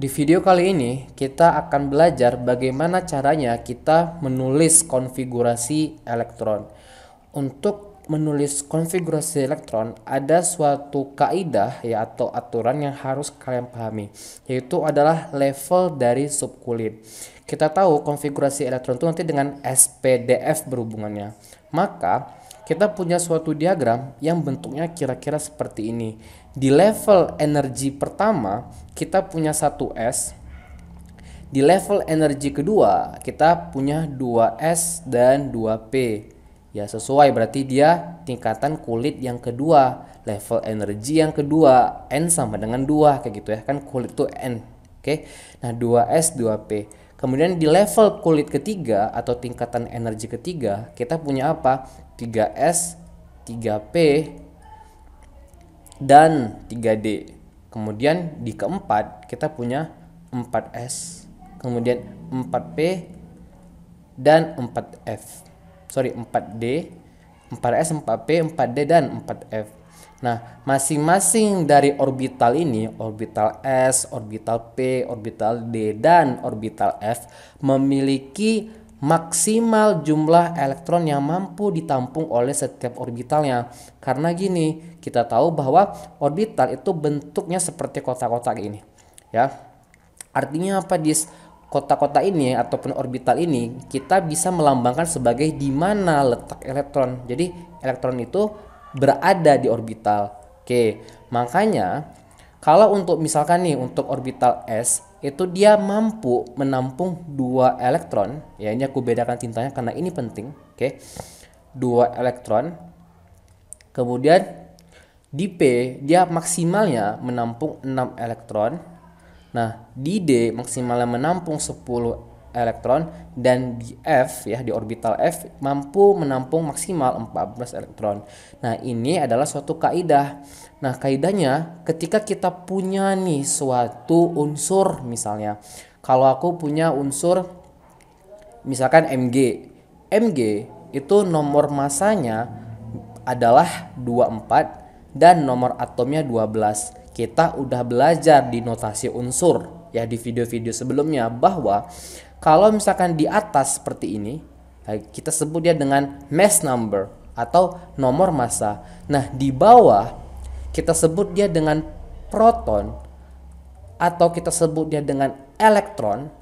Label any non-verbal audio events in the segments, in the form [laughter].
Di video kali ini, kita akan belajar bagaimana caranya kita menulis konfigurasi elektron. Untuk menulis konfigurasi elektron, ada suatu kaidah ya atau aturan yang harus kalian pahami, yaitu adalah level dari subkulit. Kita tahu konfigurasi elektron itu nanti dengan SPDF berhubungannya. Maka, kita punya suatu diagram yang bentuknya kira-kira seperti ini di level energi pertama kita punya satu S di level energi kedua kita punya 2S dan 2P ya sesuai berarti dia tingkatan kulit yang kedua level energi yang kedua N sama dengan 2 kayak gitu ya kan kulit itu N oke nah 2S 2P kemudian di level kulit ketiga atau tingkatan energi ketiga kita punya apa 3S 3P dan 3D. Kemudian di keempat kita punya 4S, kemudian 4P dan 4F. Sorry, 4D, 4S, 4P, 4D dan 4F. Nah, masing-masing dari orbital ini, orbital S, orbital P, orbital D, dan orbital F memiliki maksimal jumlah elektron yang mampu ditampung oleh setiap orbitalnya. Karena gini, kita tahu bahwa orbital itu bentuknya seperti kotak-kotak ini. Ya. Artinya apa, di Kotak-kotak ini ataupun orbital ini kita bisa melambangkan sebagai di mana letak elektron. Jadi elektron itu berada di orbital. Oke, makanya kalau untuk misalkan nih untuk orbital S itu dia mampu menampung dua elektron ya ini aku bedakan tintanya karena ini penting oke dua elektron kemudian di P dia maksimalnya menampung 6 elektron nah di D maksimalnya menampung 10 elektron dan di F ya di orbital F mampu menampung maksimal 14 elektron. Nah, ini adalah suatu kaidah. Nah, kaidahnya ketika kita punya nih suatu unsur misalnya. Kalau aku punya unsur misalkan Mg. Mg itu nomor masanya adalah 24 dan nomor atomnya 12. Kita udah belajar di notasi unsur ya di video-video sebelumnya bahwa kalau misalkan di atas seperti ini, kita sebut dia dengan mass number atau nomor massa. Nah, di bawah kita sebut dia dengan proton atau kita sebut dia dengan elektron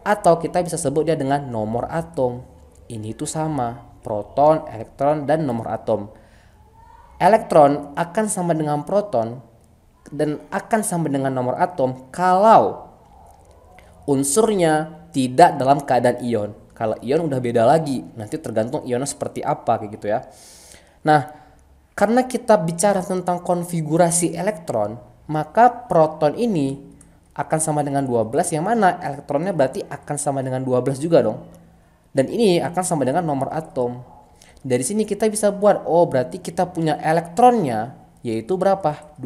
atau kita bisa sebut dia dengan nomor atom. Ini itu sama, proton, elektron dan nomor atom. Elektron akan sama dengan proton dan akan sama dengan nomor atom kalau unsurnya tidak dalam keadaan ion. Kalau ion udah beda lagi, nanti tergantung ionnya seperti apa kayak gitu ya. Nah, karena kita bicara tentang konfigurasi elektron, maka proton ini akan sama dengan 12 yang mana elektronnya berarti akan sama dengan 12 juga dong. Dan ini akan sama dengan nomor atom. Dari sini kita bisa buat oh berarti kita punya elektronnya yaitu berapa? 12.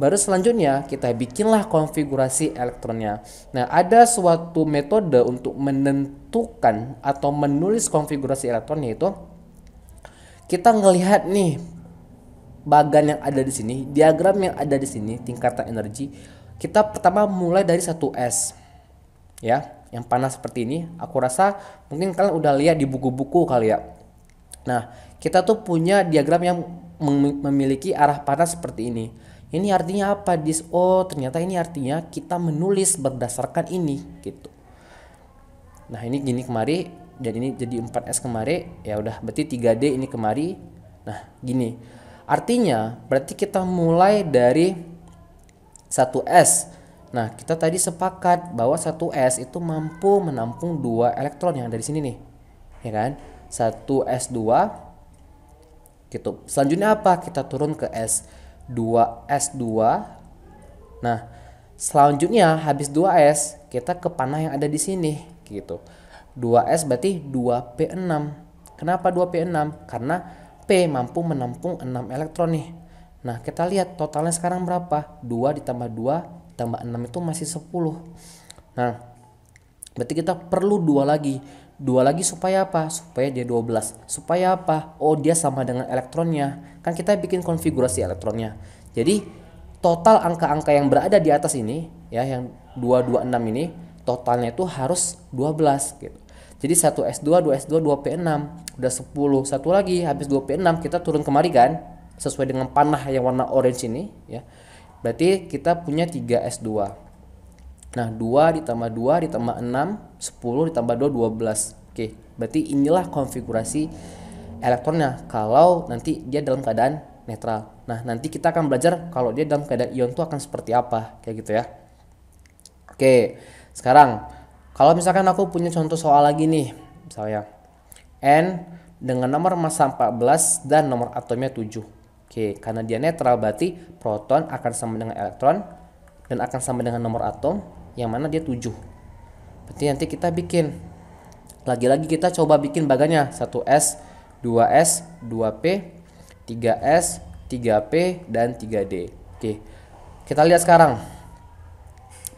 Baru selanjutnya kita bikinlah konfigurasi elektronnya. Nah, ada suatu metode untuk menentukan atau menulis konfigurasi elektronnya itu kita ngelihat nih bagan yang ada di sini, diagram yang ada di sini, tingkatan energi. Kita pertama mulai dari 1S. Ya, yang panas seperti ini, aku rasa mungkin kalian udah lihat di buku-buku kali ya. Nah, kita tuh punya diagram yang memiliki arah panas seperti ini ini artinya apa? Dis oh, ternyata ini artinya kita menulis berdasarkan ini gitu. Nah, ini gini kemari dan ini jadi 4S kemari, ya udah berarti 3D ini kemari. Nah, gini. Artinya berarti kita mulai dari 1S. Nah, kita tadi sepakat bahwa 1S itu mampu menampung dua elektron yang dari sini nih. Ya kan? 1S2 gitu. Selanjutnya apa? Kita turun ke S. 2S2. Nah, selanjutnya habis 2S kita ke panah yang ada di sini gitu. 2S berarti 2P6. Kenapa 2P6? Karena P mampu menampung 6 elektron nih. Nah, kita lihat totalnya sekarang berapa? 2 ditambah 2 tambah 6 itu masih 10. Nah, berarti kita perlu 2 lagi. Dua lagi supaya apa? Supaya dia 12. Supaya apa? Oh, dia sama dengan elektronnya. Kan kita bikin konfigurasi elektronnya. Jadi total angka-angka yang berada di atas ini ya yang 226 ini totalnya itu harus 12 gitu. Jadi 1 S2, 2 S2, 2 P6 udah 10. Satu lagi habis 2 P6 kita turun kemari kan sesuai dengan panah yang warna orange ini ya. Berarti kita punya 3 S2. Nah, 2 ditambah 2 ditambah 6, 10 ditambah 2, 12. Oke, berarti inilah konfigurasi elektronnya kalau nanti dia dalam keadaan netral. Nah, nanti kita akan belajar kalau dia dalam keadaan ion itu akan seperti apa, kayak gitu ya. Oke, sekarang kalau misalkan aku punya contoh soal lagi nih, misalnya N dengan nomor massa 14 dan nomor atomnya 7. Oke, karena dia netral berarti proton akan sama dengan elektron dan akan sama dengan nomor atom yang mana dia 7 berarti nanti kita bikin lagi-lagi kita coba bikin bagannya 1S 2S 2P 3S 3P dan 3D oke kita lihat sekarang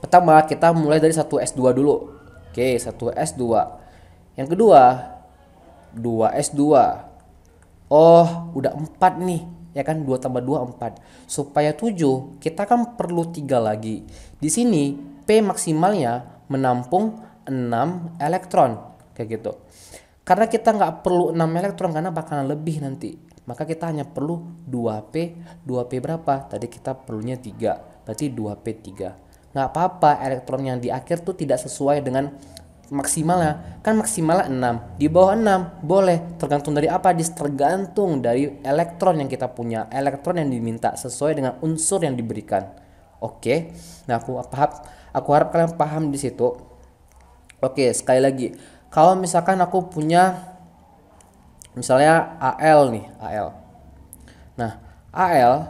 pertama kita mulai dari 1S2 dulu oke 1S2 yang kedua 2S2 oh udah 4 nih ya kan 2 tambah 2 4 supaya 7 kita kan perlu 3 lagi di sini P maksimalnya menampung 6 elektron kayak gitu. Karena kita nggak perlu 6 elektron karena bakalan lebih nanti. Maka kita hanya perlu 2P. 2P berapa? Tadi kita perlunya 3. Berarti 2P3. Nggak apa-apa elektron yang di akhir tuh tidak sesuai dengan maksimalnya kan maksimalnya 6 di bawah 6 boleh tergantung dari apa dis tergantung dari elektron yang kita punya elektron yang diminta sesuai dengan unsur yang diberikan oke nah aku paham Aku harap kalian paham di situ. Oke, sekali lagi. Kalau misalkan aku punya misalnya AL nih, AL. Nah, AL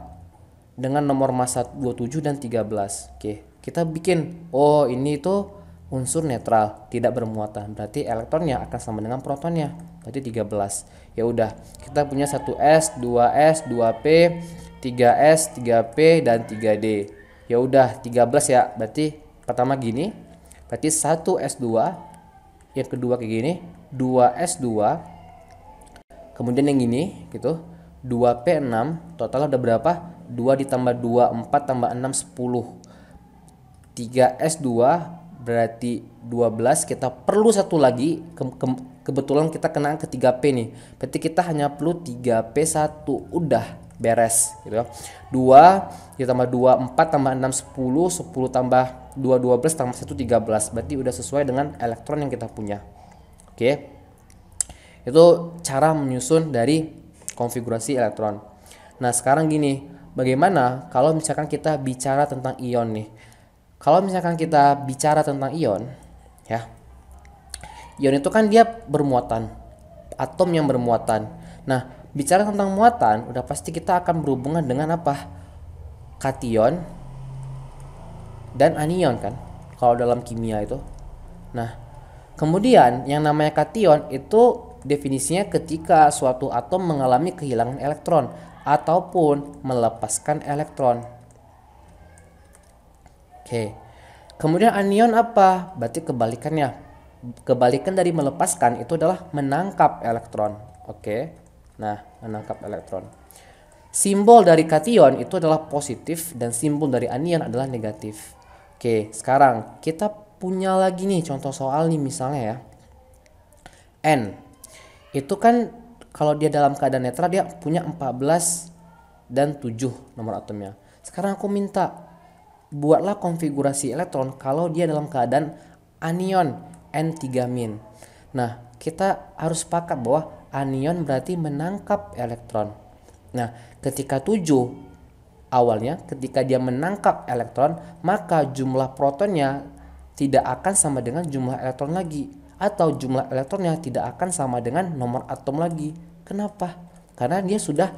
dengan nomor massa 27 dan 13. Oke, kita bikin oh ini itu unsur netral, tidak bermuatan. Berarti elektronnya akan sama dengan protonnya. Berarti 13. Ya udah, kita punya 1s, 2s, 2p, 3s, 3p dan 3d. Ya udah, 13 ya. Berarti pertama gini berarti 1 S2 yang kedua kayak gini 2 S2 kemudian yang gini gitu 2 P6 total ada berapa 2 ditambah 2 4 tambah 6 10 3 S2 berarti 12 kita perlu satu lagi ke, ke, kebetulan kita kena ke 3P nih berarti kita hanya perlu 3P1 udah beres gitu 2 ditambah 2 4 tambah 6 10 10 tambah 12 tambah 1 13 berarti udah sesuai dengan elektron yang kita punya oke okay. itu cara menyusun dari konfigurasi elektron nah sekarang gini bagaimana kalau misalkan kita bicara tentang ion nih kalau misalkan kita bicara tentang ion ya ion itu kan dia bermuatan atom yang bermuatan nah bicara tentang muatan udah pasti kita akan berhubungan dengan apa kation dan anion kan kalau dalam kimia itu. Nah, kemudian yang namanya kation itu definisinya ketika suatu atom mengalami kehilangan elektron ataupun melepaskan elektron. Oke. Kemudian anion apa? Berarti kebalikannya. Kebalikan dari melepaskan itu adalah menangkap elektron. Oke. Nah, menangkap elektron. Simbol dari kation itu adalah positif dan simbol dari anion adalah negatif. Oke, sekarang kita punya lagi nih contoh soal nih misalnya ya. N itu kan kalau dia dalam keadaan netral dia punya 14 dan 7 nomor atomnya. Sekarang aku minta buatlah konfigurasi elektron kalau dia dalam keadaan anion N3-. Nah, kita harus sepakat bahwa anion berarti menangkap elektron. Nah, ketika 7 Awalnya, ketika dia menangkap elektron, maka jumlah protonnya tidak akan sama dengan jumlah elektron lagi, atau jumlah elektronnya tidak akan sama dengan nomor atom lagi. Kenapa? Karena dia sudah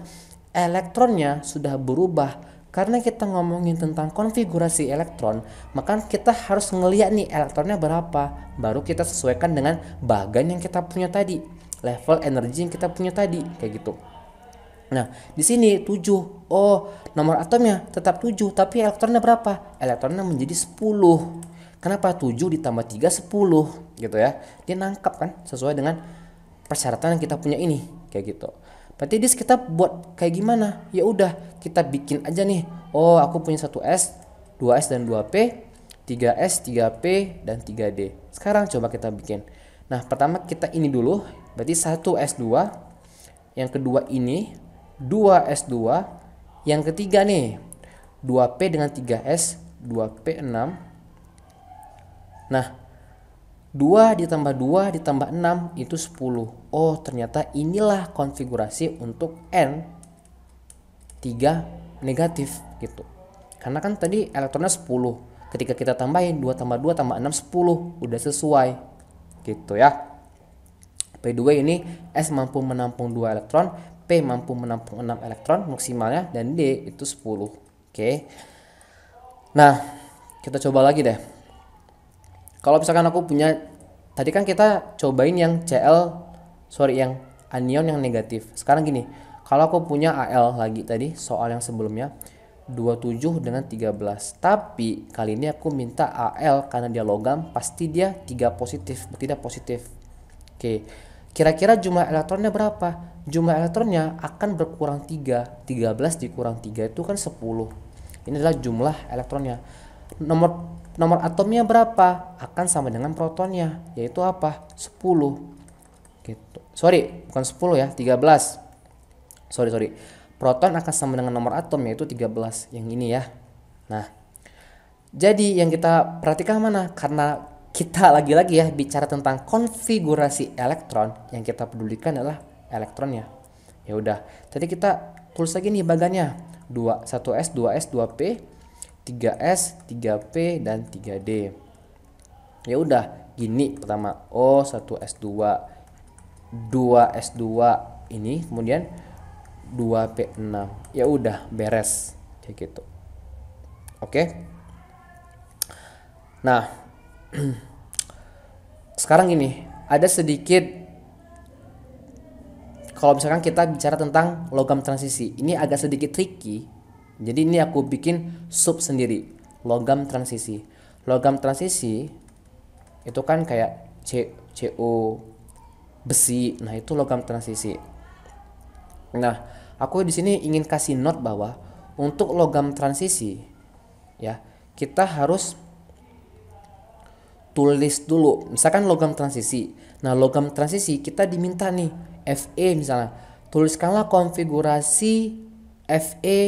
elektronnya sudah berubah karena kita ngomongin tentang konfigurasi elektron, maka kita harus ngeliat nih elektronnya berapa, baru kita sesuaikan dengan bagan yang kita punya tadi, level energi yang kita punya tadi, kayak gitu. Nah, di sini 7. Oh, nomor atomnya tetap 7, tapi elektronnya berapa? Elektronnya menjadi 10. Kenapa 7 ditambah 3 10 gitu ya. Dia nangkap kan sesuai dengan persyaratan yang kita punya ini kayak gitu. Berarti dis kita buat kayak gimana? Ya udah, kita bikin aja nih. Oh, aku punya 1S, 2S dan 2P, 3S, 3P dan 3D. Sekarang coba kita bikin. Nah, pertama kita ini dulu, berarti 1S2, yang kedua ini, 2S2. Yang ketiga nih, 2P dengan 3S, 2P6. Nah, 2 ditambah 2 ditambah 6 itu 10. Oh, ternyata inilah konfigurasi untuk N 3 negatif gitu. Karena kan tadi elektronnya 10. Ketika kita tambahin 2 tambah 2 tambah 6 10 udah sesuai. Gitu ya. P2 ini S mampu menampung 2 elektron, P mampu menampung 6 elektron maksimalnya dan D itu 10. Oke. Okay. Nah, kita coba lagi deh. Kalau misalkan aku punya tadi kan kita cobain yang Cl sorry yang anion yang negatif. Sekarang gini, kalau aku punya Al lagi tadi soal yang sebelumnya 27 dengan 13 tapi kali ini aku minta AL karena dia logam pasti dia 3 positif berarti positif oke kira-kira jumlah elektronnya berapa jumlah elektronnya akan berkurang 3 13 dikurang 3 itu kan 10 ini adalah jumlah elektronnya nomor nomor atomnya berapa akan sama dengan protonnya yaitu apa 10 gitu sorry bukan 10 ya 13 sorry sorry proton akan sama dengan nomor atom yaitu 13 yang ini ya nah jadi yang kita perhatikan mana karena kita lagi-lagi ya bicara tentang konfigurasi elektron yang kita pedulikan adalah elektron ya ya udah tadi kita tulis lagi nih bagannya 2 1s 2s 2p 3s 3p dan 3d ya udah gini pertama oh 1s2 2s2 ini kemudian 2p6 ya udah beres kayak gitu oke nah [clears throat] sekarang ini ada sedikit kalau misalkan kita bicara tentang logam transisi ini agak sedikit tricky jadi ini aku bikin sub sendiri logam transisi logam transisi itu kan kayak C, CO besi nah itu logam transisi nah aku di sini ingin kasih note bahwa untuk logam transisi ya kita harus tulis dulu misalkan logam transisi nah logam transisi kita diminta nih FE misalnya. Tuliskanlah konfigurasi FE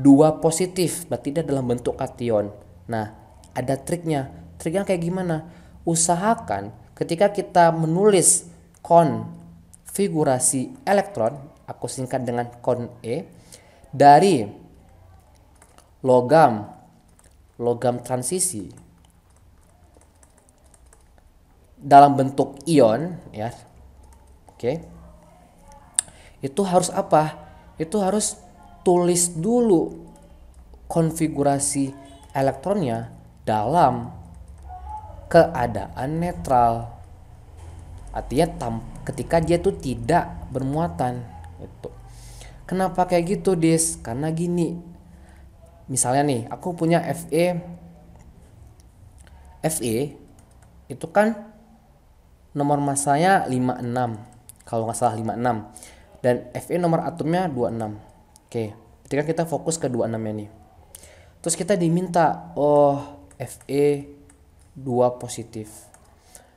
2 positif, berarti dia dalam bentuk kation. Nah, ada triknya. Triknya kayak gimana? Usahakan ketika kita menulis konfigurasi elektron, aku singkat dengan kon E, dari logam logam transisi dalam bentuk ion ya. Oke. Okay itu harus apa? Itu harus tulis dulu konfigurasi elektronnya dalam keadaan netral. Artinya tam ketika dia tuh tidak bermuatan itu. Kenapa kayak gitu, Dis? Karena gini. Misalnya nih, aku punya FE FE itu kan nomor masanya 56 kalau nggak salah 56 dan Fe nomor atomnya 26 oke ketika kita fokus ke 26 ini terus kita diminta oh Fe 2 positif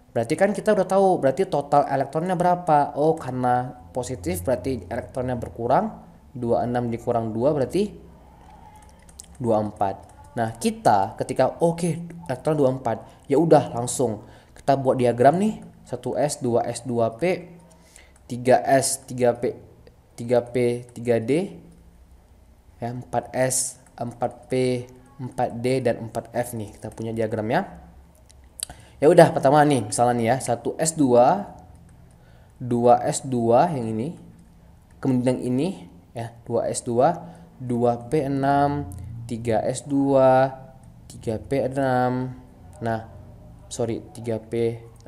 berarti kan kita udah tahu berarti total elektronnya berapa oh karena positif berarti elektronnya berkurang 26 dikurang 2 berarti 24 nah kita ketika oke okay, elektron 24 ya udah langsung kita buat diagram nih 1s 2s 2p 3S, 3P, 3P, 3D, ya, 4S, 4P, 4D dan 4F nih kita punya diagramnya. Ya udah pertama nih misalnya nih ya 1S2 2S2 yang ini kemudian yang ini ya 2S2 2P6 3S2 3P6 nah sorry 3P6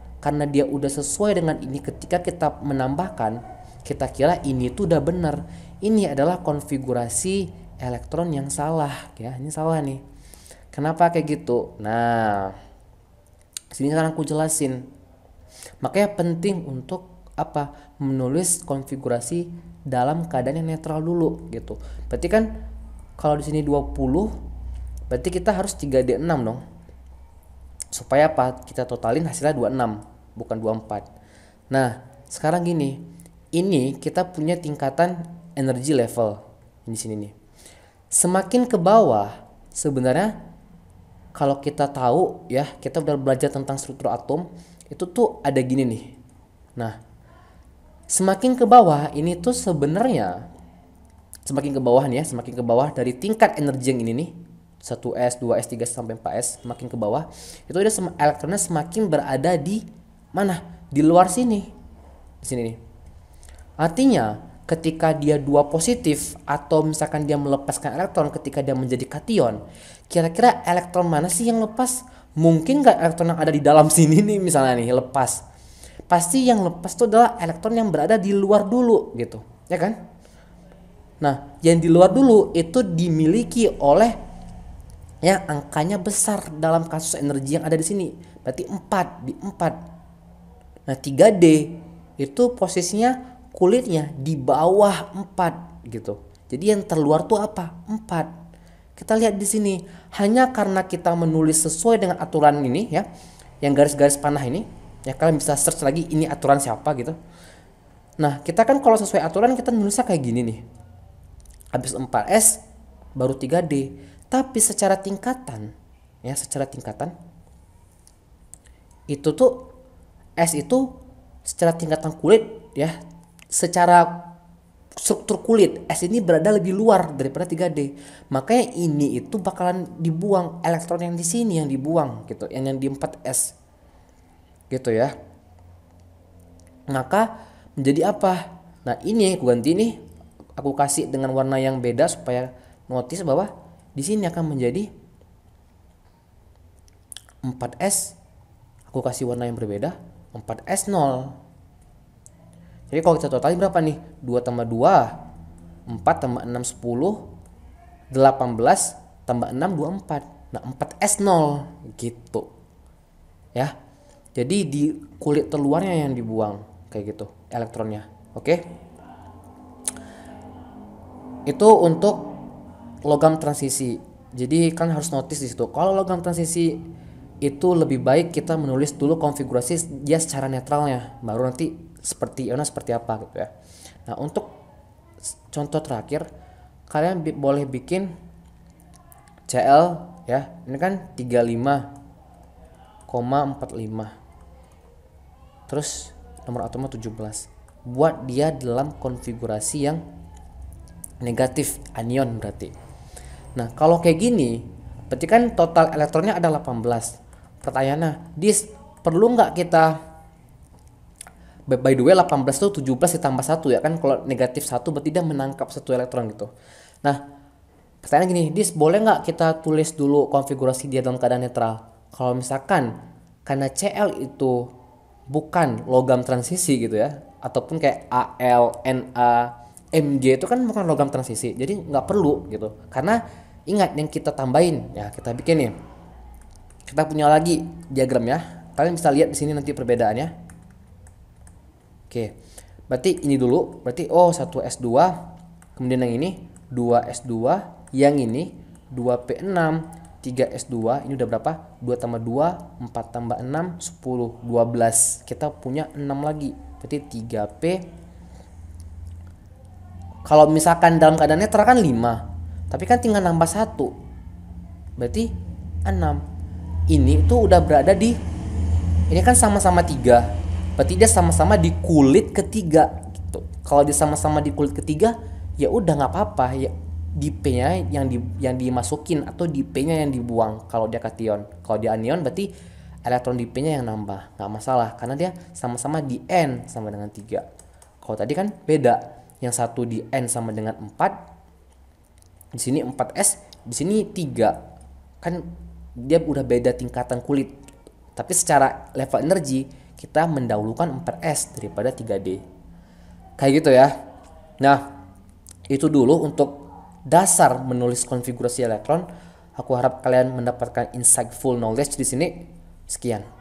karena dia udah sesuai dengan ini ketika kita menambahkan kita kira ini tuh udah benar ini adalah konfigurasi elektron yang salah ya ini salah nih kenapa kayak gitu nah sini sekarang aku jelasin makanya penting untuk apa menulis konfigurasi dalam keadaan yang netral dulu gitu berarti kan kalau di sini 20 berarti kita harus 3D6 dong supaya apa kita totalin hasilnya 26 bukan 24 nah sekarang gini ini kita punya tingkatan energy level di sini nih semakin ke bawah sebenarnya kalau kita tahu ya kita udah belajar tentang struktur atom itu tuh ada gini nih nah semakin ke bawah ini tuh sebenarnya semakin ke bawah nih ya semakin ke bawah dari tingkat energi yang ini nih 1S, 2S, 3S sampai 4S semakin ke bawah itu ada elektronnya semakin berada di Mana? Di luar sini. Di sini nih. Artinya, ketika dia dua positif atau misalkan dia melepaskan elektron ketika dia menjadi kation, kira-kira elektron mana sih yang lepas? Mungkin nggak elektron yang ada di dalam sini nih misalnya nih lepas. Pasti yang lepas itu adalah elektron yang berada di luar dulu gitu, ya kan? Nah, yang di luar dulu itu dimiliki oleh yang angkanya besar dalam kasus energi yang ada di sini. Berarti 4 di 4. Nah 3D itu posisinya kulitnya di bawah 4 gitu. Jadi yang terluar tuh apa? 4. Kita lihat di sini, hanya karena kita menulis sesuai dengan aturan ini ya, yang garis-garis panah ini, ya kalian bisa search lagi ini aturan siapa gitu. Nah, kita kan kalau sesuai aturan kita nulisnya kayak gini nih. Habis 4S baru 3D, tapi secara tingkatan ya, secara tingkatan itu tuh es itu secara tingkatan kulit ya secara struktur kulit es ini berada lebih luar daripada 3D makanya ini itu bakalan dibuang elektron yang di sini yang dibuang gitu yang yang di 4S gitu ya maka menjadi apa nah ini aku ganti nih aku kasih dengan warna yang beda supaya notice bahwa di sini akan menjadi 4S aku kasih warna yang berbeda 4S 0 jadi kalau kita totalin berapa nih 2 tambah 2 4 tambah 6 10 18 tambah 6 24 nah 4S 0 gitu ya jadi di kulit terluarnya yang dibuang kayak gitu elektronnya oke okay? itu untuk logam transisi jadi kan harus notice di situ kalau logam transisi itu lebih baik kita menulis dulu konfigurasi dia secara netralnya baru nanti seperti ya, seperti apa gitu ya nah untuk contoh terakhir kalian bi boleh bikin CL ya ini kan 35,45 terus nomor atomnya 17 buat dia dalam konfigurasi yang negatif anion berarti nah kalau kayak gini berarti kan total elektronnya ada 18 pertanyaannya dis perlu nggak kita by the way 18 itu 17 ditambah 1 ya kan kalau negatif 1 berarti dia menangkap satu elektron gitu nah pertanyaan gini dis boleh nggak kita tulis dulu konfigurasi dia dalam keadaan netral kalau misalkan karena CL itu bukan logam transisi gitu ya ataupun kayak AL, NA, mg itu kan bukan logam transisi jadi nggak perlu gitu karena ingat yang kita tambahin ya kita bikin nih kita punya lagi diagram ya kalian bisa lihat di sini nanti perbedaannya oke berarti ini dulu berarti oh 1 S2 kemudian yang ini 2 S2 yang ini 2 P6 3 S2 ini udah berapa 2 tambah 2 4 tambah 6 10 12 kita punya 6 lagi berarti 3 P kalau misalkan dalam keadaan netral kan 5 tapi kan tinggal nambah 1 berarti 6 ini tuh udah berada di ini kan sama-sama tiga berarti dia sama-sama di kulit ketiga gitu kalau dia sama-sama di kulit ketiga ya udah nggak apa-apa ya di P-nya yang di yang dimasukin atau di P-nya yang dibuang kalau dia kation kalau dia anion berarti elektron di P-nya yang nambah nggak masalah karena dia sama-sama di N sama dengan tiga. kalau tadi kan beda yang satu di N sama dengan empat. di sini 4S di sini tiga, kan dia udah beda tingkatan kulit. Tapi secara level energi kita mendahulukan 4S daripada 3D. Kayak gitu ya. Nah, itu dulu untuk dasar menulis konfigurasi elektron. Aku harap kalian mendapatkan insightful knowledge di sini. Sekian.